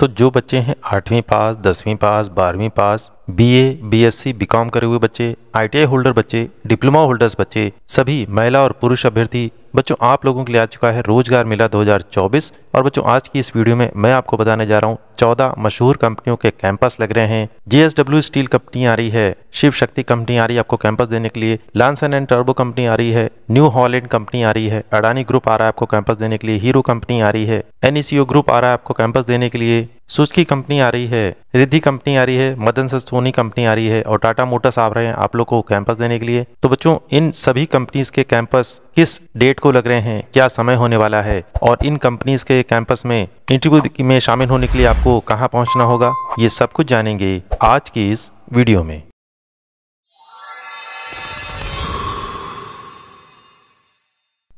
तो जो बच्चे हैं आठवीं पास दसवीं पास बारहवीं पास बीए, बीएससी, बीकॉम करे हुए बच्चे आईटीआई होल्डर बच्चे डिप्लोमा होल्डर्स बच्चे सभी महिला और पुरुष अभ्यर्थी बच्चों आप लोगों के लिए आ चुका है रोजगार मेला 2024 और बच्चों आज की इस वीडियो में मैं आपको बताने जा रहा हूँ चौदह मशहूर कंपनियों के कैंपस लग रहे हैं जेएसडब्ल्यू स्टील कंपनी आ रही है शिव शक्ति कंपनी आ रही है आपको कैंपस देने के लिए लानसन एंड टर्बो कंपनी आ रही है न्यू हॉलैंड कंपनी आ रही है अडानी ग्रुप आ रहा है आपको कैंपस देने के लिए हीरो कंपनी आ रही है एनईसीओ ग्रुप e आ रहा है आपको कैंपस देने के लिए सुच की कंपनी आ रही है रिद्धि कंपनी आ रही है मदन सर सोनी कंपनी आ रही है और टाटा मोटर्स आ रहे हैं आप लोग को कैंपस देने के लिए तो बच्चों इन सभी कंपनीज के कैंपस किस डेट को लग रहे हैं क्या समय होने वाला है और इन कंपनीज के कैंपस में इंटरव्यू में शामिल होने के लिए आपको कहाँ पहुँचना होगा ये सब कुछ जानेंगे आज की इस वीडियो में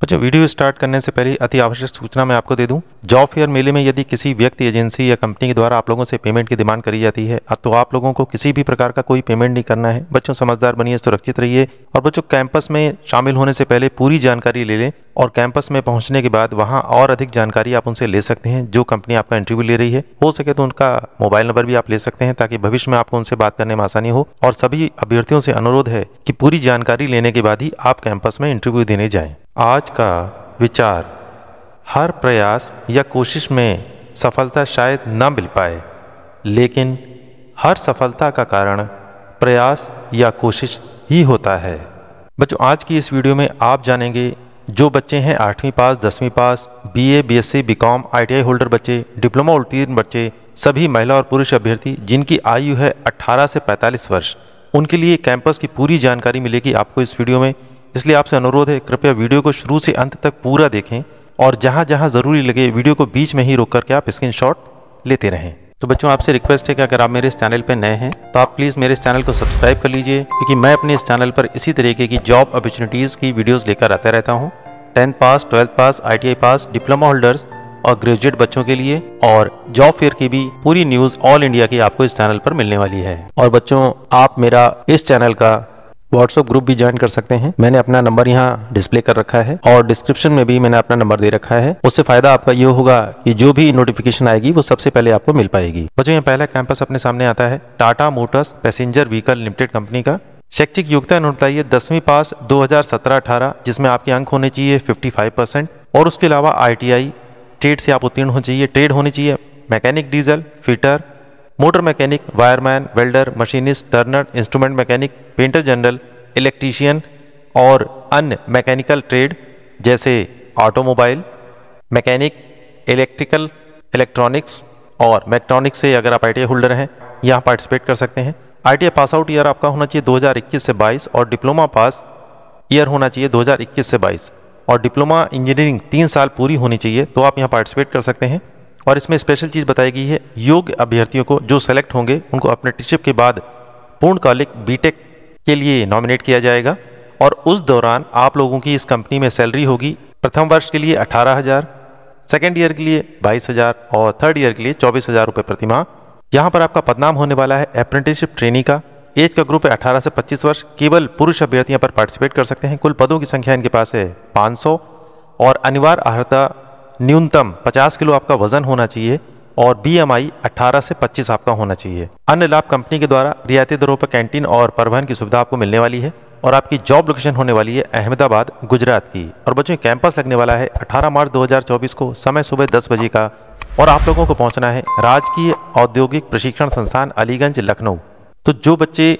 बच्चों वीडियो स्टार्ट करने से पहले अति आवश्यक सूचना मैं आपको दे दूं जॉब फेयर मेले में यदि किसी व्यक्ति एजेंसी या कंपनी के द्वारा आप लोगों से पेमेंट की डिमांड करी जाती है तो आप लोगों को किसी भी प्रकार का कोई पेमेंट नहीं करना है बच्चों समझदार बनिए सुरक्षित रहिए और बच्चों कैंपस में शामिल होने से पहले पूरी जानकारी ले लें और कैंपस में पहुंचने के बाद वहां और अधिक जानकारी आप उनसे ले सकते हैं जो कंपनी आपका इंटरव्यू ले रही है हो सके तो उनका मोबाइल नंबर भी आप ले सकते हैं ताकि भविष्य में आपको उनसे बात करने में आसानी हो और सभी अभ्यर्थियों से अनुरोध है कि पूरी जानकारी लेने के बाद ही आप कैंपस में इंटरव्यू देने जाएं आज का विचार हर प्रयास या कोशिश में सफलता शायद न मिल पाए लेकिन हर सफलता का कारण प्रयास या कोशिश ही होता है बच्चों आज की इस वीडियो में आप जानेंगे जो बच्चे हैं आठवीं पास दसवीं pass BA, BSc, BCom, ITI holder बच्चे डिप्लोमा उत्तीर्ण बच्चे सभी महिला और पुरुष अभ्यर्थी जिनकी आयु है 18 से 45 वर्ष उनके लिए कैंपस की पूरी जानकारी मिलेगी आपको इस वीडियो में इसलिए आपसे अनुरोध है कृपया वीडियो को शुरू से अंत तक पूरा देखें और जहाँ जहाँ ज़रूरी लगे वीडियो को बीच में ही रोक करके आप स्क्रीन लेते रहें तो बच्चों आपसे रिक्वेस्ट है कि अगर आप मेरे इस चैनल पर नए हैं तो आप प्लीज़ मेरे इस चैनल को सब्सक्राइब कर लीजिए क्योंकि मैं अपने इस चैनल पर इसी तरीके की जॉब अपॉर्चुनिटीज़ की वीडियोज लेकर आता रहता हूँ tenth pass twelfth pass I pass diploma holders और ग्रेजुएट बच्चों के लिए और जॉब फेयर की भी पूरी न्यूज ऑल इंडिया की आपको इस चैनल पर मिलने वाली है और बच्चों आप मेरा इस चैनल का व्हाट्सअप ग्रुप भी ज्वाइन कर सकते हैं मैंने अपना नंबर यहाँ डिस्प्ले कर रखा है और डिस्क्रिप्शन में भी मैंने अपना नंबर दे रखा है उससे फायदा आपका ये होगा कि जो भी नोटिफिकेशन आएगी वो सबसे पहले आपको मिल पाएगी बच्चों यहाँ पहला कैंपस अपने सामने आता है Tata Motors passenger vehicle limited company का शैक्षिक योग्यता नोट बताइए दसवीं पास दो हजार जिसमें आपके अंक होने चाहिए फिफ्टी परसेंट और उसके अलावा आई ट्रेड से आप उत्तीर्ण होने चाहिए ट्रेड होनी चाहिए mechanic diesel fitter motor mechanic wireman welder machinist turner instrument mechanic painter general electrician और अन्य मैकेनिकल ट्रेड जैसे ऑटोमोबाइल मैकेनिक इलेक्ट्रिकल इलेक्ट्रॉनिक्स और मैक्ट्रॉनिक्स से अगर आप आई होल्डर हैं यहाँ पार्टिसिपेट कर सकते हैं आई पास आउट ईयर आपका होना चाहिए 2021 से 22 और डिप्लोमा पास ईयर होना चाहिए 2021 से 22 और डिप्लोमा इंजीनियरिंग तीन साल पूरी होनी चाहिए तो आप यहाँ पार्टिसिपेट कर सकते हैं और इसमें स्पेशल चीज़ बताई गई है योग्य अभ्यर्थियों को जो सेलेक्ट होंगे उनको अप्रेंटिसशिप के बाद पूर्णकालिक बीटेक के लिए नॉमिनेट किया जाएगा और उस दौरान आप लोगों की इस कंपनी में सैलरी होगी प्रथम वर्ष के लिए अठारह हज़ार सेकेंड ईयर के लिए बाईस हज़ार और थर्ड ईयर के लिए चौबीस हज़ार रुपये प्रतिमा यहाँ पर आपका पदनाम होने वाला है अप्रेंटिसशिप ट्रेनिंग का एज का ग्रुप है अठारह से पच्चीस वर्ष केवल पुरुष अभ्यर्थियों पर पार्टिसिपेट कर सकते हैं कुल पदों की संख्या इनके पास है पाँच और अनिवार्य अर्हता न्यूनतम 50 किलो आपका वजन होना चाहिए और बी एम आई अट्ठारह से 25 आपका होना चाहिए अन्य लाभ कंपनी के द्वारा रियायती दरों पर कैंटीन और परिवहन की सुविधा आपको मिलने वाली है और आपकी जॉब लोकेशन होने वाली है अहमदाबाद गुजरात की और बच्चों कैंपस लगने वाला है 18 मार्च 2024 को समय सुबह 10 बजे का और आप लोगों को पहुंचना है राजकीय औद्योगिक प्रशिक्षण संस्थान अलीगंज लखनऊ तो जो बच्चे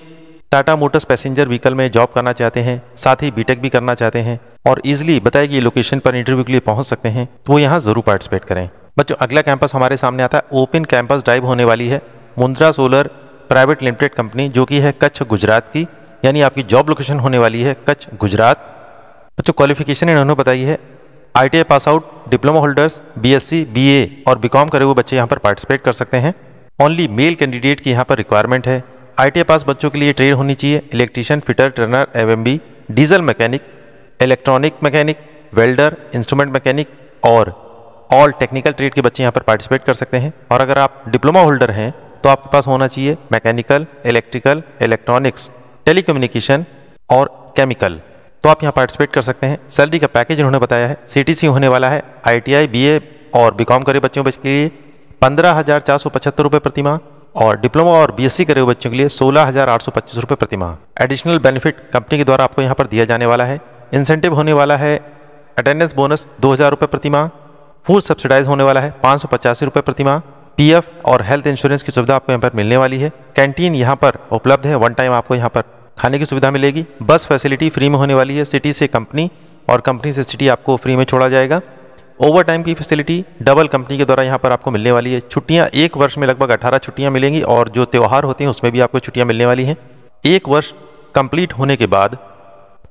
टाटा मोटर्स पैसेंजर व्हीकल में जॉब करना चाहते हैं साथ ही बीटेक भी करना चाहते हैं और इजिली बताई गई लोकेशन पर इंटरव्यू के लिए पहुंच सकते हैं तो वो यहाँ जरूर पार्टिसिपेट करें बच्चों अगला कैंपस हमारे सामने आता है ओपन कैंपस ड्राइव होने वाली है Mundra solar private limited company जो कि है कच्छ गुजरात की यानी आपकी जॉब लोकेशन होने वाली है कच्छ गुजरात बच्चों क्वालिफिकेशन इन्होंने बताई है I pass out diploma holders B BA और बीकॉम करे हुए बच्चे यहाँ पर पार्टिसिपेट कर सकते हैं ओनली मेल कैंडिडेट की यहाँ पर रिक्वायरमेंट है आई पास बच्चों के लिए ट्रेड होनी चाहिए electrician fitter trainer M diesel mechanic electronic mechanic welder instrument mechanic और ऑल टेक्निकल ट्रेड के बच्चे यहाँ पर पार्टिसिपेट कर सकते हैं और अगर आप डिप्लोमा होल्डर हैं तो आपके पास होना चाहिए मैकेनिकल इलेक्ट्रिकल इलेक्ट्रॉनिक्स टेलीकम्युनिकेशन और केमिकल तो आप यहाँ पार्टिसिपेट कर सकते हैं सैलरी का पैकेज इन्होंने बताया है सी होने वाला है आई टी और बी कॉम करे बच्चों के लिए पंद्रह हज़ार चार सौ पचहत्तर रुपये प्रतिमा और डिप्लोमा और बीएससी करे हुए बच्चों के लिए सोलह हज़ार आठ सौ पच्चीस रुपये प्रति माह एडिशनल बेनिफिट कंपनी के द्वारा आपको यहाँ पर दिया जाने वाला है इंसेंटिव होने वाला है अटेंडेंस बोनस दो हज़ार रुपये प्रति माह फूड सब्सिडाइज होने वाला है पाँच सौ पचासी रुपये प्रति माह एफ और हेल्थ इंश्योरेंस की सुविधा आपको यहाँ पर मिलने वाली है कैंटीन यहाँ पर उपलब्ध है वन टाइम आपको यहाँ पर खाने की सुविधा मिलेगी बस फैसिलिटी फ्री में होने वाली है सिटी से कंपनी और कंपनी से सिटी आपको फ्री में छोड़ा जाएगा ओवर टाइम की फैसिलिटी डबल कंपनी के द्वारा यहाँ पर आपको मिलने वाली है छुट्टियाँ एक वर्ष में लगभग अठारह छुट्टियाँ मिलेंगी और जो त्यौहार होते हैं उसमें भी आपको छुट्टियाँ मिलने वाली हैं एक वर्ष कंप्लीट होने के बाद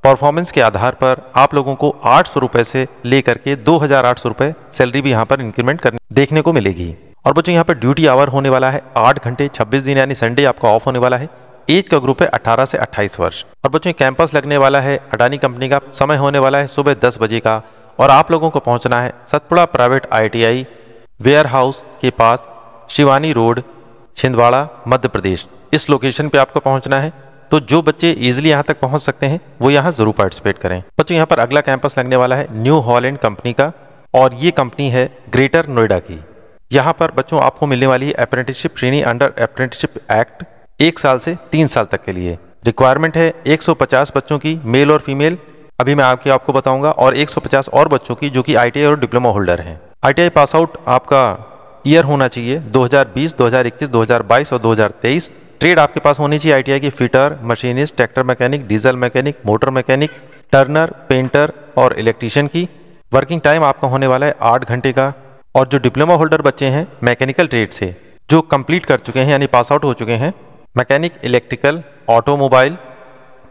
परफॉर्मेंस के आधार पर आप लोगों को आठ सौ रुपए से लेकर के दो हज़ार आठ सौ रुपए सैलरी भी यहाँ पर इंक्रीमेंट करने देखने को मिलेगी और बच्चों यहाँ पर ड्यूटी आवर होने वाला है आठ घंटे छब्बीस दिन यानी संडे आपका ऑफ होने वाला है एज का ग्रुप है 18 से 28 वर्ष और बच्चों कैंपस लगने वाला है अडानी कंपनी का समय होने वाला है सुबह 10 बजे का और आप लोगों को पहुंचना है Satpura private ITI warehouse के पास शिवानी रोड छिंदवाड़ा मध्य प्रदेश इस लोकेशन पे आपको पहुंचना है तो जो बच्चे इजिली यहाँ तक पहुँच सकते हैं वो यहाँ ज़रूर पार्टिसिपेट करें बच्चों यहाँ पर अगला कैंपस लगने वाला है न्यू हॉलैंड कंपनी का और ये कंपनी है ग्रेटर नोएडा की यहाँ पर बच्चों आपको मिलने वाली है apprenticeship training under apprenticeship act एक साल से तीन साल तक के लिए रिक्वायरमेंट है 150 बच्चों की मेल और फीमेल अभी मैं आपके आपको बताऊंगा और 150 और बच्चों की जो कि आई और डिप्लोमा होल्डर हैं आई पास आउट आपका ईयर होना चाहिए 2020, 2021, 2022 और 2023 ट्रेड आपके पास होनी चाहिए आई की fitter machinist tractor mechanic diesel mechanic motor mechanic turner painter और इलेक्ट्रीशियन की वर्किंग टाइम आपका होने वाला है आठ घंटे का और जो डिप्लोमा होल्डर बच्चे हैं मैकेनिकल ट्रेड से जो कंप्लीट कर चुके हैं यानी पास आउट हो चुके हैं mechanic electrical automobile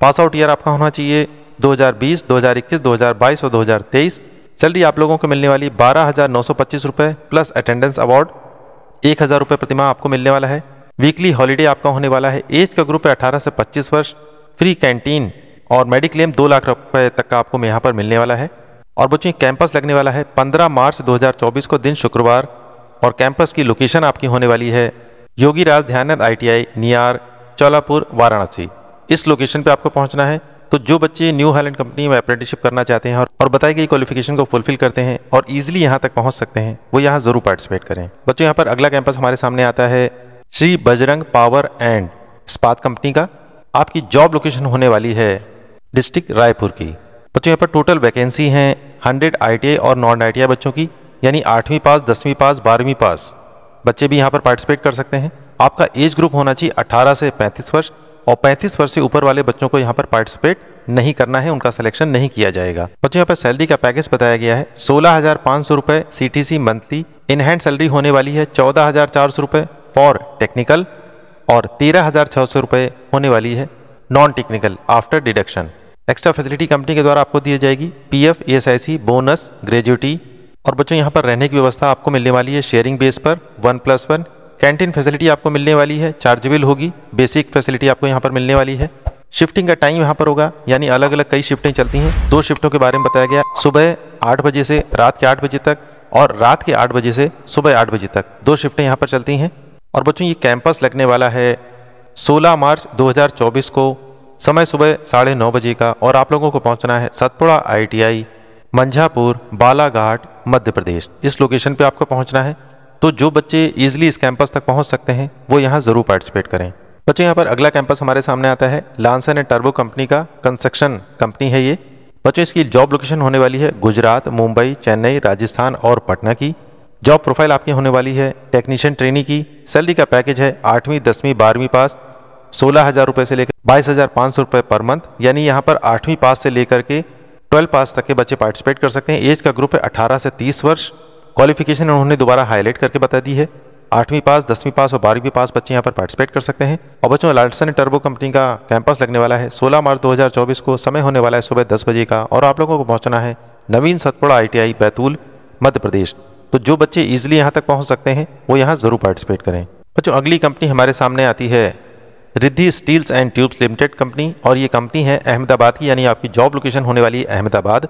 pass out year आपका होना चाहिए 2020, 2021, 2022 और 2023 सैलरी आप लोगों को मिलने वाली बारह हज़ार नौ सौ पच्चीस रुपये प्लस अटेंडेंस अवार्ड एक हज़ार रुपये प्रतिमा आपको मिलने वाला है वीकली हॉलीडे आपका होने वाला है एज का ग्रुप है अठारह से पच्चीस वर्ष फ्री कैंटीन और मेडिक्लेम दो लाख रुपये तक का आपको यहाँ पर मिलने वाला है और बच्चों कैंपस लगने वाला है पंद्रह मार्च दो को दिन शुक्रवार और कैंपस की लोकेशन आपकी होने वाली है योगी राज ध्यानंद आई टी नियार चौलापुर वाराणसी इस लोकेशन पर आपको पहुँचना है तो जो बच्चे न्यू हाईलैंड कंपनी में अप्रेंटिसशिप करना चाहते हैं और, और बताई गई क्वालिफिकेशन को फुलफिल करते हैं और ईजिली यहाँ तक पहुँच सकते हैं वो यहाँ जरूर पार्टिसिपेट करें बच्चों यहाँ पर अगला कैंपस हमारे सामने आता है Shri Bajrang power and Ispat company का आपकी जॉब लोकेशन होने वाली है डिस्ट्रिक्ट रायपुर की बच्चों यहाँ पर टोटल वैकेंसी हैं हंड्रेड आई और नॉन आई बच्चों की यानी आठवीं पास दसवीं पास बारहवीं पास बच्चे भी यहाँ पर पार्टिसिपेट कर सकते हैं आपका एज ग्रुप होना चाहिए 18 से 35 वर्ष और 35 वर्ष से ऊपर वाले बच्चों को यहाँ पर पार्टिसिपेट नहीं करना है उनका सिलेक्शन नहीं किया जाएगा बच्चों यहाँ पर सैलरी का पैकेज बताया गया है सोलह हजार पाँच सौ रुपये C T C monthly in hand salary होने वाली है चौदह हजार चार सौ रुपये फॉर टेक्निकल और तेरह हजार छः सौ रुपये होने वाली है non technical after deduction extra facility company के द्वारा आपको दी जाएगी P F S I C bonus gratuity और बच्चों यहाँ पर रहने की व्यवस्था आपको मिलने वाली है शेयरिंग बेस पर one plus one canteen facility आपको मिलने वाली है चार्जेबल होगी बेसिक फैसिलिटी आपको यहाँ पर मिलने वाली है शिफ्टिंग का टाइम यहाँ पर होगा यानी अलग अलग कई शिफ्टें चलती हैं दो शिफ्टों के बारे में बताया गया सुबह आठ बजे से रात के आठ बजे तक और रात के आठ बजे से सुबह आठ बजे तक दो शिफ्टें यहाँ पर चलती हैं और बच्चों ये कैंपस लगने वाला है 16 मार्च 2024 को समय सुबह साढ़े नौ बजे का और आप लोगों को पहुंचना है सतपुड़ा आईटीआई मंझापुर बालाघाट मध्य प्रदेश इस लोकेशन पे आपको पहुंचना है तो जो बच्चे ईजिली इस कैंपस तक पहुँच सकते हैं वो यहाँ ज़रूर पार्टिसिपेट करें बच्चों यहाँ पर अगला कैंपस हमारे सामने आता है लांसन एंड टर्बो कंपनी का कंस्ट्रक्शन कंपनी है ये बच्चों इसकी जॉब लोकेशन होने वाली है गुजरात मुंबई चेन्नई राजस्थान और पटना की जॉब प्रोफाइल आपकी होने वाली है टेक्नीशियन ट्रेनिंग की सैलरी का पैकेज है आठवीं दसवीं बारहवीं पास सोलह हज़ार रुपये से लेकर बाईस हज़ार पाँच सौ रुपये पर मंथ यानी यहाँ पर आठवीं पास से लेकर के ट्वेल्व पास तक के बच्चे पार्टिसिपेट कर सकते हैं एज का ग्रुप है अठारह से तीस वर्ष क्वालिफिकेशन उन्होंने दोबारा हाईलाइट करके बता दी है आठवीं पास दसवीं पास और बारहवीं पास बच्चे यहाँ पर पार्टिसिपेट कर सकते हैं और बच्चों लालसन टर्बो कंपनी का कैंपस लगने वाला है 16 मार्च 2024 को समय होने वाला है सुबह दस बजे का और आप लोगों को पहुँचना है नवीन सतपुड़ा आई बैतूल मध्य प्रदेश तो जो बच्चे ईजिली यहाँ तक पहुँच सकते हैं वो यहाँ ज़रूर पार्टिसिपेट करें बच्चों अगली कंपनी हमारे सामने आती है Riddhi steels and tubes limited company और ये कंपनी है अहमदाबाद की यानी आपकी जॉब लोकेशन होने वाली है अहमदाबाद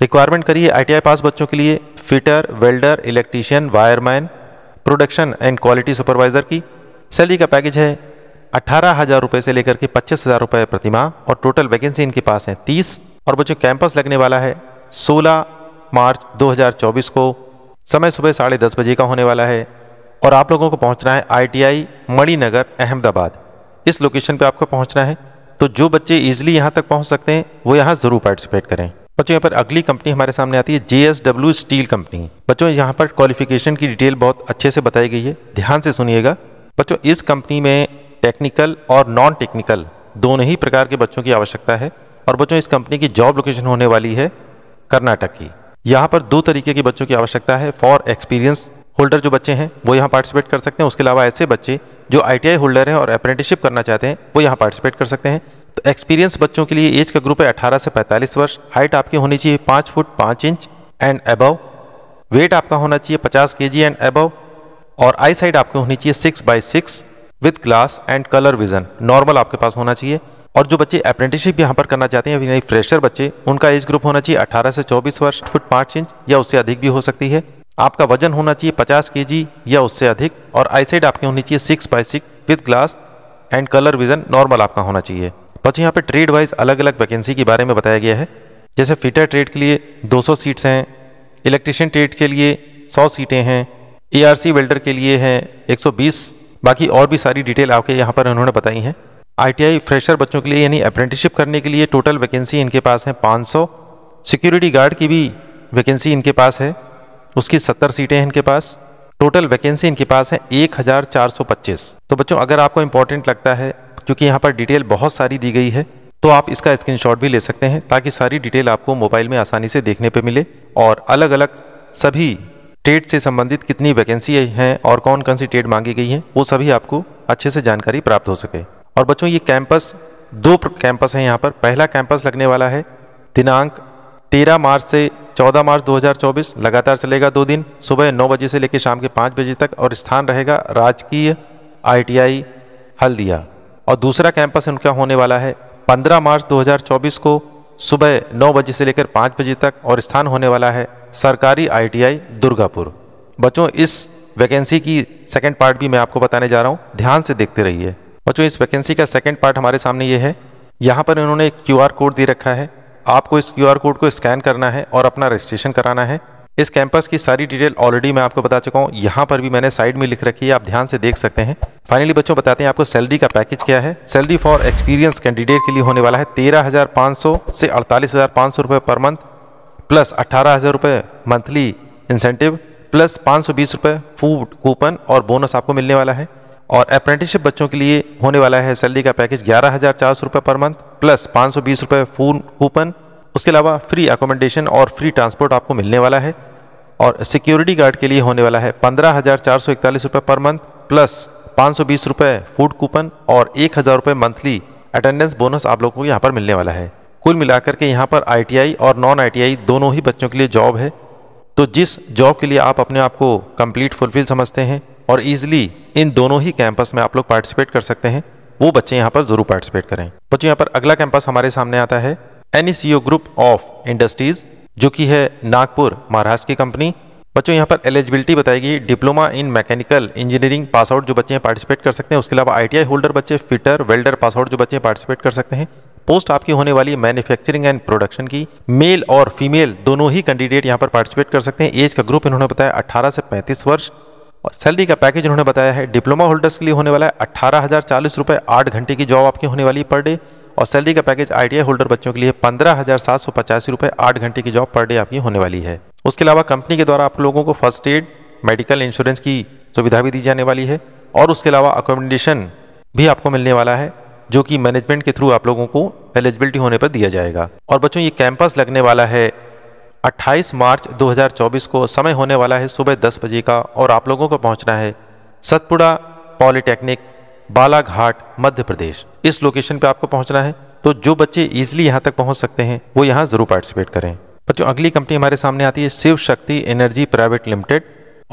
रिक्वायरमेंट करिए आईटीआई पास बच्चों के लिए fitter welder electrician wireman production and quality supervisor की सैलरी का पैकेज है अट्ठारह हज़ार रुपये से लेकर के पच्चीस हज़ार रुपये प्रतिमा और टोटल वैकेंसी इनके पास है तीस और बच्चों कैंपस लगने वाला है सोलह मार्च चौबीस को समय सुबह साढ़े दस बजे का होने वाला है और आप लोगों को पहुंचना है आईटीआई मणिनगर अहमदाबाद इस लोकेशन पर आपको पहुँचना है तो जो बच्चे ईजिली यहाँ तक पहुँच सकते हैं वो यहाँ ज़रूर पार्टिसिपेट करें बच्चों यहाँ पर अगली कंपनी हमारे सामने आती है जे स्टील कंपनी बच्चों यहाँ पर क्वालिफिकेशन की डिटेल बहुत अच्छे से बताई गई है ध्यान से सुनिएगा बच्चों इस कंपनी में टेक्निकल और नॉन टेक्निकल दोनों ही प्रकार के बच्चों की आवश्यकता है और बच्चों इस कंपनी की जॉब लोकेशन होने वाली है कर्नाटक की यहाँ पर दो तरीके के बच्चों की आवश्यकता है फॉर एक्सपीरियंस होल्डर जो बच्चे हैं वो यहाँ पार्टिसिपेट कर सकते हैं उसके अलावा ऐसे बच्चे जो आई होल्डर हैं और अप्रेंटिसशिप करना चाहते हैं वो यहाँ पार्टिसिपेट कर सकते हैं तो एक्सपीरियंस बच्चों के लिए एज का ग्रुप है 18 से 45 वर्ष हाइट आपकी होनी चाहिए 5 foot 5 inch and above weight आपका होना चाहिए 50 के जी एंड अबव और आई साइड आपकी होनी चाहिए six by six with glass and colour vision normal आपके पास होना चाहिए और जो बच्चे अप्रेंटिसशिप यहाँ पर करना चाहते हैं यानी फ्रेशर बच्चे उनका एज ग्रुप होना चाहिए अठारह से चौबीस वर्ष फुट पाँच इंच या उससे अधिक भी हो सकती है आपका वजन होना चाहिए पचास के या उससे अधिक और आई साइड आपकी होनी चाहिए six by six with glass and colour vision normal आपका होना चाहिए बच्चे यहाँ पे ट्रेड वाइज अलग अलग वैकेंसी के बारे में बताया गया है जैसे फिटर ट्रेड के लिए 200 सीट्स हैं इलेक्ट्रिशियन ट्रेड के लिए 100 सीटें हैं ए वेल्डर के लिए हैं 120 बाकी और भी सारी डिटेल आपके यहाँ पर उन्होंने बताई हैं आईटीआई फ्रेशर बच्चों के लिए यानी अप्रेंटिसशिप करने के लिए टोटल वैकेंसी इनके पास है पाँच सिक्योरिटी गार्ड की भी वैकेंसी इनके पास है उसकी सत्तर सीटें हैं इनके पास टोटल वैकेंसी इनके पास है एक तो बच्चों अगर आपको इंपॉर्टेंट लगता है क्योंकि यहाँ पर डिटेल बहुत सारी दी गई है तो आप इसका स्क्रीनशॉट भी ले सकते हैं ताकि सारी डिटेल आपको मोबाइल में आसानी से देखने पर मिले और अलग अलग सभी ट्रेड से संबंधित कितनी वैकेंसी हैं और कौन कौन सी ट्रेड मांगी गई हैं वो सभी आपको अच्छे से जानकारी प्राप्त हो सके और बच्चों ये कैंपस दो कैंपस हैं यहाँ पर पहला कैंपस लगने वाला है दिनांक 13 मार्च से 14 मार्च 2024 लगातार चलेगा दो दिन सुबह नौ बजे से लेकर शाम के पाँच बजे तक और स्थान रहेगा राजकीय आई हल्दिया और दूसरा कैंपस इनका होने वाला है 15 मार्च 2024 को सुबह नौ बजे से लेकर पाँच बजे तक और स्थान होने वाला है सरकारी आईटीआई दुर्गापुर बच्चों इस वैकेंसी की सेकेंड पार्ट भी मैं आपको बताने जा रहा हूँ ध्यान से देखते रहिए बच्चों इस वैकेंसी का सेकेंड पार्ट हमारे सामने ये है यहाँ पर इन्होंने एक क्यू कोड दे रखा है आपको इस क्यू कोड को स्कैन करना है और अपना रजिस्ट्रेशन कराना है इस कैंपस की सारी डिटेल ऑलरेडी मैं आपको बता चुका हूँ यहाँ पर भी मैंने साइड में लिख रखी है आप ध्यान से देख सकते हैं फाइनली बच्चों बताते हैं आपको सैलरी का पैकेज क्या है सैलरी फॉर एक्सपीरियंस कैंडिडेट के लिए होने वाला है तेरह हज़ार पाँच सौ से अड़तालीस हज़ार पाँच सौ रुपये पर मंथ प्लस अट्ठारह हज़ार रुपये मंथली इंसेंटिव प्लस पाँच सौ बीस रुपये फूड कूपन और बोनस आपको मिलने वाला है और अप्रेंटिसशिप बच्चों के लिए होने वाला है सैलरी का पैकेज ग्यारह हज़ार चार सौ रुपये पर मंथ प्लस पाँच सौ बीस रुपये फूड कूपन उसके अलावा फ्री एकोमोडेशन और फ्री ट्रांसपोर्ट आपको मिलने वाला है और सिक्योरिटी गार्ड के लिए होने वाला है पंद्रह हज़ार चार सौ इकतालीस रुपये पर मंथ प्लस पाँच सौ बीस रुपये फूड कूपन और एक हज़ार रुपये मंथली अटेंडेंस बोनस आप लोगों को यहाँ पर मिलने वाला है कुल मिलाकर के यहाँ पर आईटीआई और नॉन आईटीआई दोनों ही बच्चों के लिए जॉब है तो जिस जॉब के लिए आप अपने आप को कंप्लीट फुलफिल समझते हैं और ईजिली इन दोनों ही कैंपस में आप लोग पार्टिसिपेट कर सकते हैं वो बच्चे यहाँ पर ज़रूर पार्टिसिपेट करें बच्चों यहाँ पर अगला कैंपस हमारे सामने आता है एन ग्रुप ऑफ इंडस्ट्रीज़ जो कि है नागपुर महाराष्ट्र की कंपनी बच्चों यहाँ पर एलिजिबिलिटी बताएगी diploma in mechanical engineering pass out जो बच्चे हैं पार्टिसिपेट कर सकते हैं उसके अलावा आईटीआई होल्डर बच्चे फिटर वेल्डर पास आउट जो बच्चे हैं पार्टिसिपेट कर सकते हैं पोस्ट आपकी होने वाली मैन्युफैक्चरिंग एंड प्रोडक्शन की मेल और फीमेल दोनों ही कैंडिडेट यहाँ पर पार्टिसिपेट कर सकते हैं एज का ग्रुप इन्होंने बताया अट्ठारह से पैंतीस वर्ष और सैलरी का पैकेज इन्होंने बताया है डिप्लोमा होल्डर्स के लिए होने वाला है अट्ठारह हज़ार चालीस आठ घंटे की जॉब आपकी होने वाली पर डे और सैलरी का पैकेज आईटीआई होल्डर बच्चों के लिए पंद्रह हज़ार सात सौ पचासी रुपये आठ घंटे की जॉब पर डे आपकी होने वाली है उसके अलावा कंपनी के द्वारा आप लोगों को फर्स्ट एड मेडिकल इंश्योरेंस की सुविधा भी दी जाने वाली है और उसके अलावा अकोमोडेशन भी आपको मिलने वाला है जो कि मैनेजमेंट के थ्रू आप लोगों को एलिजिबिलिटी होने पर दिया जाएगा और बच्चों ये कैंपस लगने वाला है 28 मार्च 2024 को समय होने वाला है सुबह 10 बजे का और आप लोगों को पहुंचना है सतपुड़ा पॉलीटेक्निक बालाघाट मध्य प्रदेश इस लोकेशन पे आपको पहुंचना है तो जो बच्चे इजिली यहाँ तक पहुंच सकते हैं वो यहाँ ज़रूर पार्टिसिपेट करें बच्चों अगली कंपनी हमारे सामने आती है शिव शक्ति एनर्जी प्राइवेट लिमिटेड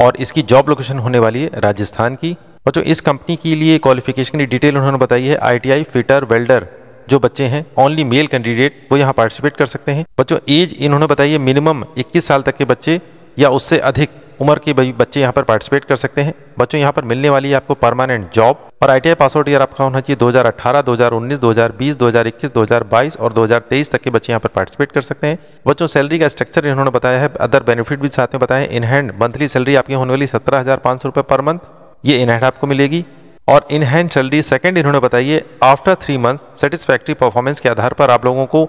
और इसकी जॉब लोकेशन होने वाली है राजस्थान की बच्चों इस कंपनी के लिए क्वालिफिकेशन की डिटेल उन्होंने बताई है आईटीआई फिटर वेल्डर जो बच्चे हैं ओनली मेल कैंडिडेट वो यहाँ पार्टिसिपेट कर सकते हैं बच्चों एज इन्होंने बताई है मिनिमम 21 साल तक के बच्चे या उससे अधिक उम्र के बच्चे यहाँ पर पार्टिसिपेट कर सकते हैं बच्चों यहाँ पर मिलने वाली है आपको परमानेंट जॉब और आई पासआउट ईयर आपका होना चाहिए 2018, 2019, 2020, 2021, 2022 और 2023 तक के बच्चे यहाँ पर पार्टिसिपेट कर सकते हैं बच्चों सैलरी का स्ट्रक्चर इन्होंने बताया है अदर बेनिफिट भी साथ में बताया इन हैंड मंथली सैलरी आपकी होने वाली सत्रह हज़ार पाँच सौ रुपये पर मंथ ये इन हैंड आपको मिलेगी और इन हैंड सैलरी सेकेंड इन्होंने बताइए after three month satisfactory performance के आधार पर आप लोगों को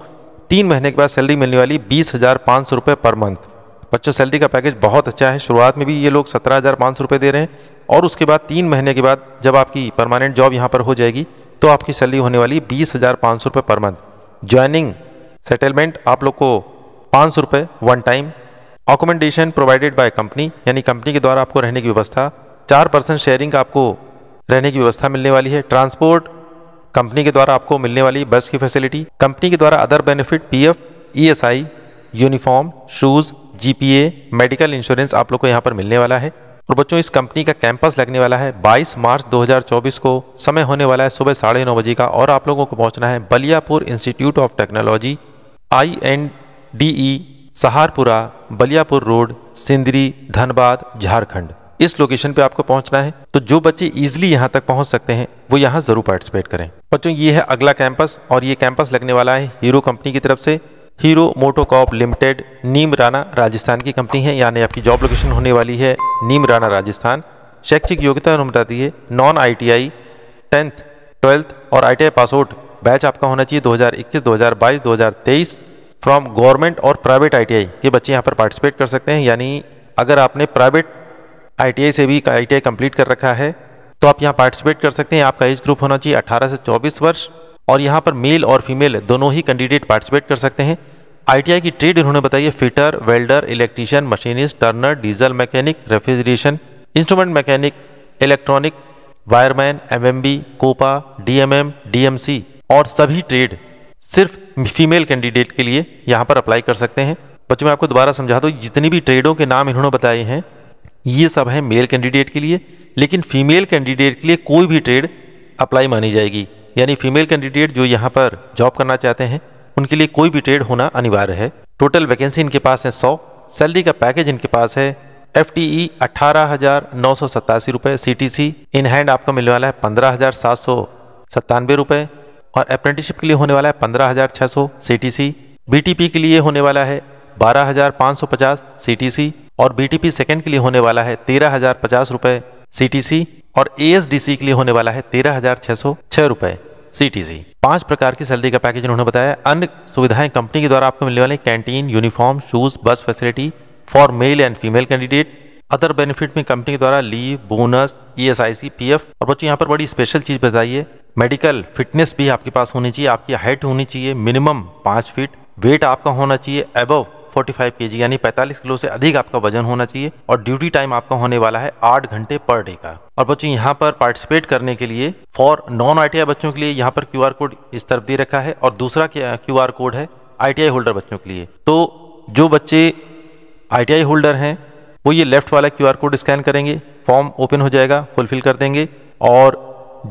तीन महीने के बाद सैलरी मिलने वाली बीस हज़ार सौ पर मंथ बच्चों सैलरी का पैकेज बहुत अच्छा है शुरुआत में भी ये लोग सत्रह हज़ार पाँच सौ रुपये दे रहे हैं और उसके बाद तीन महीने के बाद जब आपकी परमानेंट जॉब यहाँ पर हो जाएगी तो आपकी सैलरी होने वाली बीस हज़ार पाँच सौ रुपये पर मंथ ज्वाइनिंग सेटलमेंट आप लोग को पाँच सौ रुपये one time accommodation provided by company यानी कंपनी के द्वारा आपको रहने की व्यवस्था चार परसेंट शेयरिंग आपको रहने की व्यवस्था मिलने वाली है ट्रांसपोर्ट कंपनी के द्वारा आपको मिलने वाली बस की फैसिलिटी कंपनी के द्वारा other benefit P F E S I uniform shoes G P A medical insurance आप लोग को यहाँ पर मिलने वाला है और बच्चों इस कंपनी का कैंपस लगने वाला है 22 मार्च 2024 को समय होने वाला है सुबह साढ़े नौ बजे का और आप लोगों को पहुंचना है Baliyapur institute of technology I N D E Saharpura Baliyapur road Sindri Dhanbad Jharkhand इस लोकेशन पे आपको पहुंचना है तो जो बच्चे इजिली यहाँ तक पहुंच सकते हैं वो यहाँ जरूर पार्टिसिपेट करें बच्चों ये है अगला कैंपस और ये कैंपस लगने वाला है हीरो कंपनी की तरफ से Hero MotoCorp limited Neemrana Rajasthan की कंपनी है यानी आपकी जॉब लोकेशन होने वाली है नीम राना राजस्थान शैक्षिक योग्यता अनुमता दी है नॉन आईटीआई टेंथ ट्वेल्थ और आईटीआई पास आउट बैच आपका होना चाहिए 2021, 2022, 2023 फ्रॉम गवर्नमेंट और प्राइवेट आईटीआई के बच्चे यहाँ पर पार्टिसिपेट कर सकते हैं यानी अगर आपने प्राइवेट आई से भी आई कम्प्लीट कर रखा है तो आप यहाँ पार्टिसिपेट कर सकते हैं आपका एज ग्रुप होना चाहिए अठारह से चौबीस वर्ष और यहाँ पर मेल और फीमेल दोनों ही कैंडिडेट पार्टिसिपेट कर सकते हैं आईटीआई की ट्रेड इन्होंने बताई है fitter welder electrician machinist turner diesel mechanic refrigeration instrument mechanic electronic wireman MMV COPA DMM DMC और सभी ट्रेड सिर्फ फीमेल कैंडिडेट के लिए यहाँ पर अप्लाई कर सकते हैं बच्चों मैं आपको दोबारा समझा दूँ जितनी भी ट्रेडों के नाम इन्होंने बताए हैं ये सब है मेल कैंडिडेट के लिए लेकिन फीमेल कैंडिडेट के लिए कोई भी ट्रेड अप्लाई मानी जाएगी यानी फीमेल कैंडिडेट जो यहाँ पर जॉब करना चाहते हैं उनके लिए कोई भी ट्रेड होना अनिवार्य है टोटल वैकेंसी इनके पास है सौ सैलरी का पैकेज इनके पास है एफ टी ई e अट्ठारह हजार नौ सौ सत्तासी रुपये C T C in hand आपको मिलने वाला है पंद्रह हजार सात सौ सत्तानवे रुपये और अप्रेंटिसशिप के लिए होने वाला है पंद्रह हजार छः सौ C T C B T P के लिए होने वाला है बारह हजार पाँच सौ पचास सी टी सी और बी टी पी सेकेंड के लिए होने वाला है तेरह हजार पचास रुपये सी टी सी और ए एस डी सी के लिए होने वाला है तेरह हजार छः सौ छः रुपये सीटीसी पांच प्रकार की सैलरी का पैकेज उन्होंने बताया अन्य सुविधाएं कंपनी के द्वारा आपको मिलने वाले canteen uniform shoes bus facility for male and female candidate other benefit में कंपनी के द्वारा leave bonus E S I C P F और बच्चों यहाँ पर बड़ी स्पेशल चीज बताइए मेडिकल फिटनेस भी आपके पास होनी चाहिए आपकी हाइट होनी चाहिए मिनिमम पांच फीट वेट आपका होना चाहिए अबव 45 केजी यानी 45 किलो से अधिक आपका वजन होना चाहिए और ड्यूटी टाइम आपका होने वाला है आठ घंटे पर डे का और बच्चों यहाँ पर पार्टिसिपेट करने के लिए फॉर नॉन आई बच्चों के लिए यहाँ पर क्यू कोड इस तरफ दे रखा है और दूसरा क्यू कोड है आई होल्डर बच्चों के लिए तो जो बच्चे आई होल्डर हैं वो ये लेफ्ट वाला क्यू कोड स्कैन करेंगे फॉर्म ओपन हो जाएगा फुलफिल कर देंगे और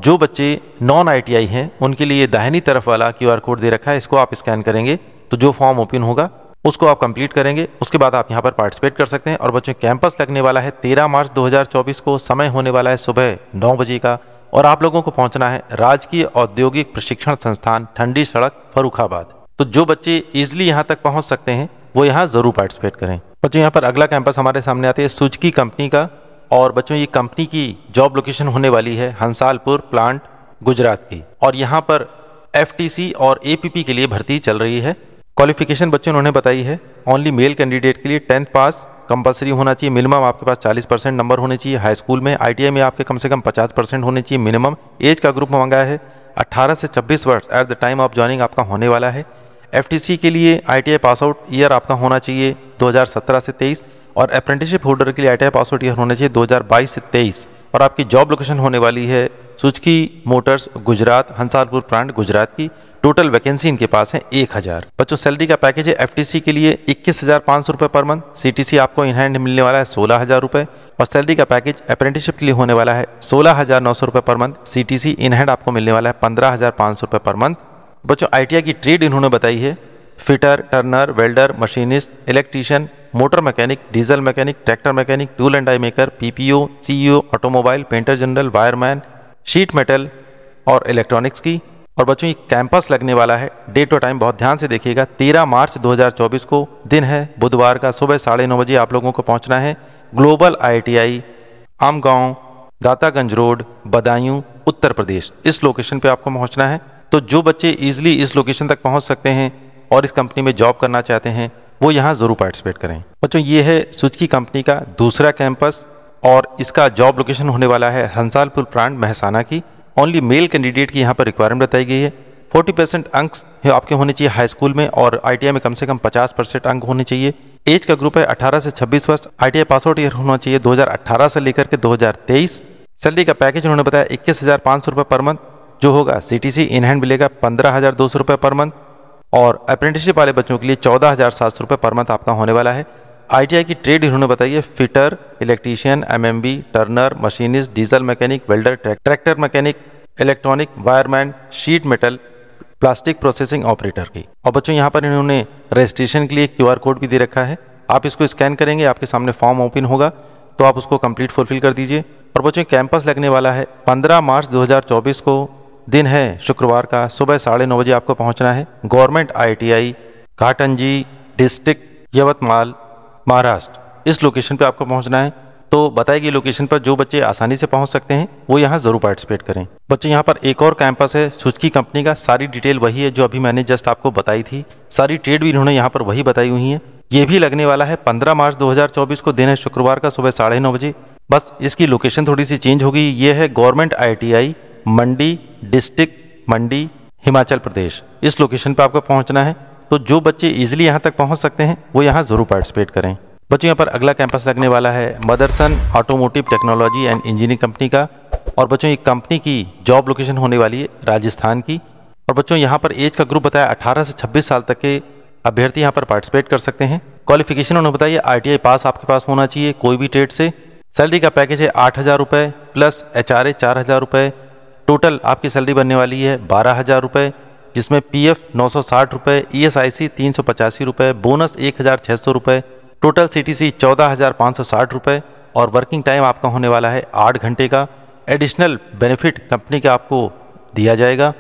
जो बच्चे नॉन आई हैं उनके लिए दाहिनी तरफ वाला क्यू कोड दे रखा है इसको आप स्कैन करेंगे तो जो फॉर्म ओपन होगा उसको आप कंप्लीट करेंगे उसके बाद आप यहाँ पर पार्टिसिपेट कर सकते हैं और बच्चों कैंपस लगने वाला है तेरह मार्च 2024 को समय होने वाला है सुबह नौ बजे का और आप लोगों को पहुंचना है राजकीय औद्योगिक प्रशिक्षण संस्थान ठंडी सड़क फरुखाबाद तो जो बच्चे इजिली यहाँ तक पहुँच सकते हैं वो यहाँ ज़रूर पार्टिसिपेट करें बच्चों यहाँ पर अगला कैंपस हमारे सामने आते हैं सुजकी कंपनी का और बच्चों ये कंपनी की जॉब लोकेशन होने वाली है हंसालपुर प्लांट गुजरात की और यहाँ पर एफ और ए के लिए भर्ती चल रही है क्वालिफिकेशन बच्चों उन्होंने बताई है ओनली मेल कैंडिडेट के लिए टेंथ पास कंपलसरी होना चाहिए मिनिमम आपके पास 40 परसेंट नंबर होने चाहिए हाई स्कूल में आईटीआई में आपके कम से कम 50 परसेंट होने चाहिए मिनिमम एज का ग्रुप मांगा है 18 से 26 वर्ष at the time of joining आपका होने वाला है एफ के लिए टी पास आउट ईयर आपका होना चाहिए दो से तेईस और अप्रेंटिसशिप होल्डर के लिए आई पास आउट ईयर होना चाहिए दो से तेईस और आपकी जॉब लोकेशन होने वाली है Suzuki Motors Gujarat Hansarpur plant Gujarat की टोटल वैकेंसी इनके पास है एक हजार बच्चों सैलरी का पैकेज है एफटीसी के लिए इक्कीस हजार पांच सौ रुपए पर मंथ सीटीसी आपको इन हैंड मिलने वाला है सोलह हजार रुपए और सैलरी का पैकेज अप्रेंटिसशिप के लिए होने वाला है सोलह हजार नौ सौ रुपए per month CTC in hand आपको मिलने वाला है पंद्रह हजार पांच सौ रुपए पर मंथ बच्चों आईटीआई की ट्रेड इन्होंने बताई है fitter turner welder machinist electrician motor mechanic diesel mechanic tractor mechanic tool and die maker PPO CEO automobile painter general wireman sheet metal और इलेक्ट्रॉनिक्स की और बच्चों ये कैंपस लगने वाला है डेट और टाइम बहुत ध्यान से देखिएगा तेरह मार्च 2024 को दिन है बुधवार का सुबह साढ़े नौ बजे आप लोगों को पहुंचना है global ITI Amgaon Dataganj road Badaun Uttar Pradesh इस लोकेशन पे आपको पहुंचना है तो जो बच्चे ईजिली इस लोकेशन तक पहुंच सकते हैं और इस कंपनी में जॉब करना चाहते हैं वो यहाँ ज़रूर पार्टिसिपेट करें बच्चों ये है सुचकी कंपनी का दूसरा कैंपस और इसका जॉब लोकेशन होने वाला है हंसालपुर प्रांत महसाना की ओनली मेल कैंडिडेट की यहाँ पर रिक्वायरमेंट बताई गई है 40 परसेंट अंक आपके होने चाहिए हाई स्कूल में और आई में कम से कम 50 परसेंट अंक होने चाहिए एज का ग्रुप है 18 से 26 वर्ष आई पास आउट ईयर होना चाहिए 2018 से लेकर के 2023 सैलरी का पैकेज उन्होंने बताया इक्कीस हज़ार सौ रुपये पर मंथ जो होगा सी टी सी इनहैंड मिलेगा पंद्रह हज़ार दो सौ रुपये पर मंथ और अप्रेंटिसशिप वाले बच्चों के लिए चौदह हज़ार सात सौ रुपये पर मंथ आपका होने वाला है आईटीआई की ट्रेड इन्होंने बताई है fitter electrician MMV turner machinist diesel mechanic welder tractor mechanic electronic wireman sheet metal plastic processing operator की और बच्चों यहाँ पर इन्होंने रजिस्ट्रेशन के लिए आर कोड भी दे रखा है आप इसको स्कैन करेंगे आपके सामने फॉर्म ओपन होगा तो आप उसको कंप्लीट फुलफिल कर दीजिए और बच्चों कैंपस लगने वाला है 15 मार्च 2024 को दिन है शुक्रवार का सुबह साढ़े नौ बजे आपको पहुंचना है government ITI T I district Yavatmal Maharashtra इस लोकेशन पर आपको पहुंचना है तो बताई गई लोकेशन पर जो बच्चे आसानी से पहुंच सकते हैं वो यहाँ ज़रूर पार्टिसिपेट करें बच्चे यहाँ पर एक और कैंपस है सुचकी कंपनी का सारी डिटेल वही है जो अभी मैंने जस्ट आपको बताई थी सारी ट्रेड भी इन्होंने यहाँ पर वही बताई हुई है ये भी लगने वाला है पंद्रह मार्च दो को दिन है शुक्रवार का सुबह साढ़े नौ बजे बस इसकी लोकेशन थोड़ी सी चेंज होगी ये है government I Mandi district Mandi Himachal Pradesh इस लोकेशन पर आपको पहुंचना है तो जो बच्चे इजिली यहाँ तक पहुँच सकते हैं वो यहाँ ज़रूर पार्टिसिपेट करें बच्चों यहाँ पर अगला कैंपस लगने वाला है Motherson automotive technology and engineering company का और बच्चों ये कंपनी की जॉब लोकेशन होने वाली है राजस्थान की और बच्चों यहाँ पर एज का ग्रुप बताया अठारह से छब्बीस साल तक के अभ्यर्थी यहाँ पर पार्टिसिपेट कर सकते हैं क्वालिफिकेशन उन्होंने बताइए आई पास आपके पास होना चाहिए कोई भी ट्रेड से सैलरी का पैकेज है आठ हज़ार रुपये प्लस एच आर ए चार हज़ार रुपये टोटल आपकी सैलरी बनने वाली है बारह हज़ार रुपये जिसमें पी एफ नौ सौ साठ ई एस आई सी तीन सौ पचासी बोनस एक हज़ार सौ टोटल सी टी सी चौदह हज़ार पाँच सौ साठ और वर्किंग टाइम आपका होने वाला है आठ घंटे का एडिशनल बेनिफिट कंपनी का आपको दिया जाएगा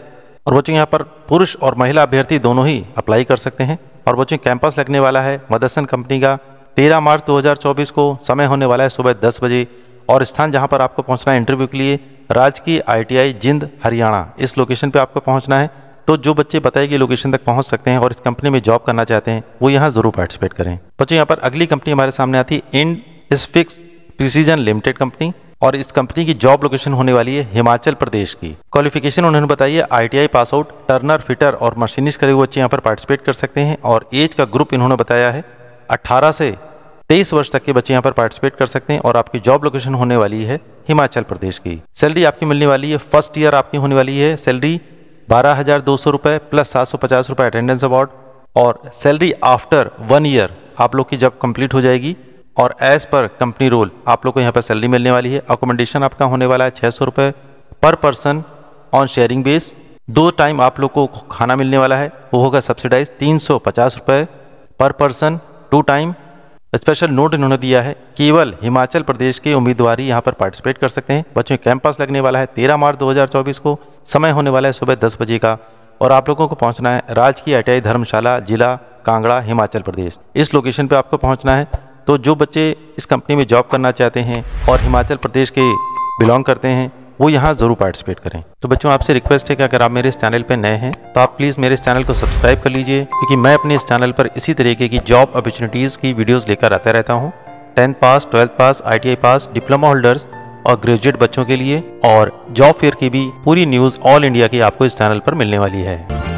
और बच्चों यहाँ पर पुरुष और महिला अभ्यर्थी दोनों ही अप्लाई कर सकते हैं और बच्चों कैंपस लगने वाला है मदरसन कंपनी का 13 मार्च 2024 को समय होने वाला है सुबह 10 बजे और स्थान जहाँ पर आपको पहुंचना है इंटरव्यू के लिए राजकीय आई जिंद हरियाणा इस लोकेशन पर आपको पहुंचना है तो जो बच्चे बताई गई लोकेशन तक पहुंच सकते हैं और इस कंपनी में जॉब करना चाहते हैं वो यहाँ ज़रूर पार्टिसिपेट करें बच्चों यहाँ पर अगली कंपनी हमारे सामने आती है Ind Sphinx precision limited company और इस कंपनी की जॉब लोकेशन होने वाली है हिमाचल प्रदेश की क्वालिफिकेशन उन्होंने बताई है ITI pass out turner fitter और मशीनिस्ट करे हुए बच्चे यहाँ पर पार्टिसिपेट कर सकते हैं और एज का ग्रुप इन्होंने बताया है 18 से 23 वर्ष तक के बच्चे यहाँ पर पार्टिसिपेट कर सकते हैं और आपकी जॉब लोकेशन होने वाली है हिमाचल प्रदेश की सैलरी आपकी मिलने वाली है फर्स्ट ईयर आपकी होने वाली है सैलरी बारह हज़ार दो सौ रुपये प्लस सात सौ पचास रुपये अटेंडेंस अवार्ड और सैलरी आफ्टर वन ईयर आप लोग की जब कंप्लीट हो जाएगी और एज़ पर कंपनी रोल आप लोग को यहाँ पर सैलरी मिलने वाली है अकोमोडेशन आपका होने वाला है छः सौ रुपये per person on sharing base दो टाइम आप लोग को खाना मिलने वाला है वो होगा सब्सिडाइज तीन सौ पचास रुपये per person two time special note इन्होंने दिया है केवल हिमाचल प्रदेश के उम्मीदवार यहाँ पर पार्टिसिपेट कर सकते हैं बच्चों कैंपस लगने वाला है तेरह मार्च चौबीस को समय होने वाला है सुबह दस बजे का और आप लोगों को पहुंचना है राजकीय आई धर्मशाला जिला कांगड़ा हिमाचल प्रदेश इस लोकेशन पर आपको पहुंचना है तो जो बच्चे इस कंपनी में जॉब करना चाहते हैं और हिमाचल प्रदेश के बिलोंग करते हैं वो यहाँ ज़रूर पार्टिसिपेट करें तो बच्चों आपसे रिक्वेस्ट है कि अगर आप मेरे इस चैनल पर नए हैं तो आप प्लीज़ मेरे इस चैनल को सब्सक्राइब कर लीजिए क्योंकि मैं अपने इस चैनल पर इसी तरीके की जॉब अपॉर्चुनिटीज़ की वीडियोज़ लेकर आता रहता हूँ tenth pass twelfth pass I pass diploma holders और ग्रेजुएट बच्चों के लिए और जॉब फेयर की भी पूरी न्यूज ऑल इंडिया की आपको इस चैनल पर मिलने वाली है